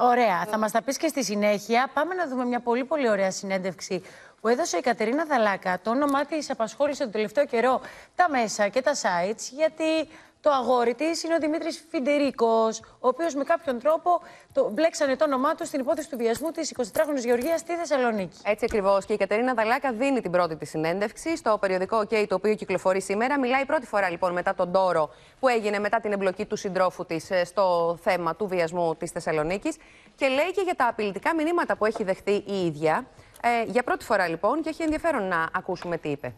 Ωραία. Θα μας τα πεις και στη συνέχεια. Πάμε να δούμε μια πολύ πολύ ωραία συνέντευξη που έδωσε η Κατερίνα Δαλάκα. Το όνομά της απασχόλησε τον τελευταίο καιρό τα μέσα και τα sites, γιατί το αγόρι της είναι ο Δημήτρης Φιντερίκο, ο οποίος με κάποιον τρόπο το μπλέξανε το όνομά του στην υπόθεση του βιασμού της 24χρονη Γεωργίας στη Θεσσαλονίκη. Έτσι ακριβώς. Και η Κατερίνα Δαλάκα δίνει την πρώτη της συνέντευξη στο περιοδικό OK, το οποίο κυκλοφορεί σήμερα. Μιλάει πρώτη φορά λοιπόν μετά τον τόρο που έγινε μετά την εμπλοκή του συντρόφου της ε, στο θέμα του βιασμού της Θεσσαλονίκης. Και λέει και για τα απειλητικά μηνύματα που έχει δεχτεί η ίδια. Ε, για πρώτη φορά λοιπόν και έχει ενδιαφέρον να ακούσουμε τι είπε.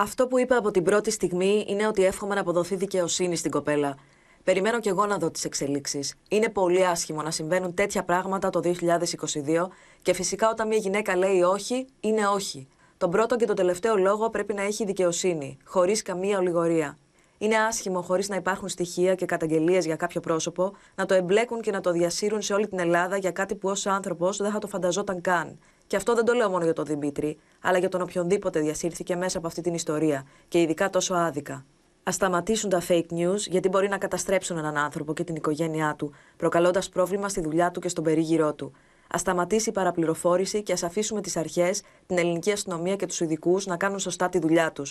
Αυτό που είπα από την πρώτη στιγμή είναι ότι εύχομαι να αποδοθεί δικαιοσύνη στην κοπέλα. Περιμένω και εγώ να δω τις εξελίξεις. Είναι πολύ άσχημο να συμβαίνουν τέτοια πράγματα το 2022 και φυσικά όταν μια γυναίκα λέει όχι, είναι όχι. Τον πρώτο και τον τελευταίο λόγο πρέπει να έχει δικαιοσύνη, χωρίς καμία ολιγορία. Είναι άσχημο χωρίς να υπάρχουν στοιχεία και καταγγελίες για κάποιο πρόσωπο να το εμπλέκουν και να το διασύρουν σε όλη την Ελλάδα για κάτι που ως άνθρωπος δεν θα το φανταζόταν καν. Και αυτό δεν το λέω μόνο για τον Δημήτρη, αλλά για τον οποιονδήποτε διασύρθηκε μέσα από αυτή την ιστορία και ειδικά τόσο άδικα. Ας σταματήσουν τα fake news, γιατί μπορεί να καταστρέψουν έναν άνθρωπο και την οικογένειά του, προκαλώντας πρόβλημα στη δουλειά του και στον περίγυρό του. Ας σταματήσει η παραπληροφόρηση και ας αφήσουμε τις αρχές, την ελληνική αστυνομία και τους ειδικούς να κάνουν σωστά τη δουλειά τους.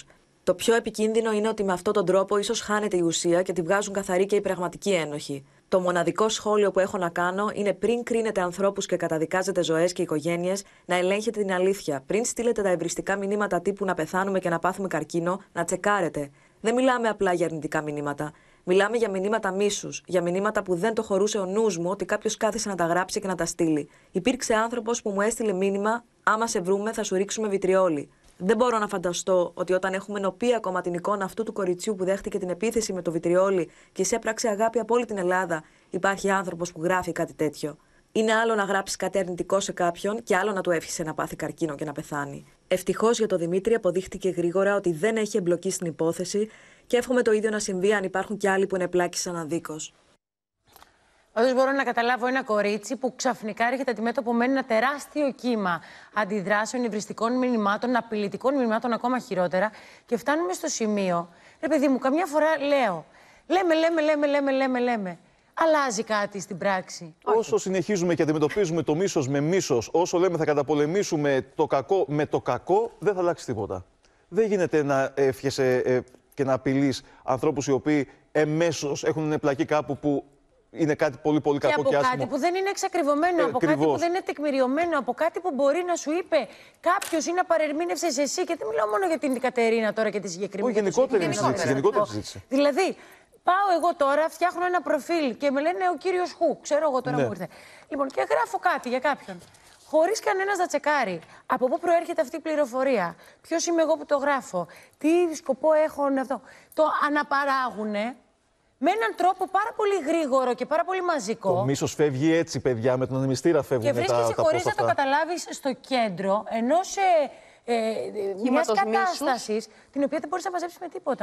Το πιο επικίνδυνο είναι ότι με αυτόν τον τρόπο ίσως χάνεται η ουσία και τη βγάζουν καθαρή και οι πραγματικοί ένοχοι. Το μοναδικό σχόλιο που έχω να κάνω είναι πριν κρίνετε ανθρώπους και καταδικάζετε ζωές και οικογένειες, να ελέγχετε την αλήθεια. Πριν στείλετε τα ευριστικά μηνύματα τύπου να πεθάνουμε και να πάθουμε καρκίνο, να τσεκάρετε. Δεν μιλάμε απλά για αρνητικά μηνύματα. Μιλάμε για μηνύματα μίσους, για μηνύματα που δεν το χωρούσε ο νους μου ότι κάποιος κάθισε να τα γράψει και να τα στείλει. Υπήρξε άνθρωπος που μου έστειλε μήνυμα: Άμα σε βρούμε, θα σου ρίξουμε βιτριόλι. Δεν μπορώ να φανταστώ ότι όταν έχουμε νοπεί ακόμα την εικόνα αυτού του κοριτσιού που δέχτηκε την επίθεση με το βιτριόλι και εισέπραξε αγάπη από όλη την Ελλάδα, υπάρχει άνθρωπος που γράφει κάτι τέτοιο. Είναι άλλο να γράψεις κάτι αρνητικό σε κάποιον και άλλο να του έφυγε να πάθει καρκίνο και να πεθάνει. Ευτυχώς για τον Δημήτρη αποδείχτηκε γρήγορα ότι δεν έχει εμπλοκή στην υπόθεση και εύχομαι το ίδιο να συμβεί αν υπάρχουν και άλλοι που είναι πλάκη σαν αδίκω. Όντως μπορώ να καταλάβω ένα κορίτσι που ξαφνικά έρχεται αντιμέτωπο με ένα τεράστιο κύμα αντιδράσεων, υβριστικών μηνυμάτων, απειλητικών μηνυμάτων, ακόμα χειρότερα. Και φτάνουμε στο σημείο. Ρε, παιδί μου, καμιά φορά λέω. Λέμε, λέμε, λέμε, λέμε, λέμε, λέμε. Αλλάζει κάτι στην πράξη. Όσο συνεχίζουμε και αντιμετωπίζουμε το μίσος με μίσος, όσο λέμε θα καταπολεμήσουμε το κακό με το κακό, δεν θα αλλάξει τίποτα. Δεν γίνεται να εύχεσαι ε, και να απειλείς ανθρώπους οι οποίοι εμέσως έχουν πλακεί κάπου που είναι κάτι πολύ πολύ κακό και, από κάτι που δεν είναι εξακριβωμένο, ε, από ακριβώς. κάτι που δεν είναι τεκμηριωμένο, από κάτι που μπορεί να σου είπε κάποιος ή να παρερμήνευσε εσύ. Και δεν μιλάω μόνο για την Κατερίνα τώρα και τη συγκεκριμένη. Όχι, γενικότερη συζήτηση. Γενικότερη συζήτηση. Δηλαδή, πάω εγώ τώρα, φτιάχνω ένα προφίλ και με λένε ο κύριος Χου. Ξέρω εγώ τώρα ναι. ήρθε. Λοιπόν, και γράφω κάτι για κάποιον. Χωρίς κανένας να τσεκάρει από πού προέρχεται αυτή η πληροφορία, ποιος είμαι εγώ που το γράφω, τι σκοπό έχω να αυτό. Το αναπαράγουνε με έναν τρόπο πάρα πολύ γρήγορο και πάρα πολύ μαζικό. Το μίσος φεύγει έτσι, παιδιά, με τον ανεμιστήρα φεύγουν τα μετά Και Και χωρίς να το καταλάβεις στο κέντρο ενός ε, ε, μιας κατάστασης την οποία δεν μπορείς να μαζέψεις με τίποτα.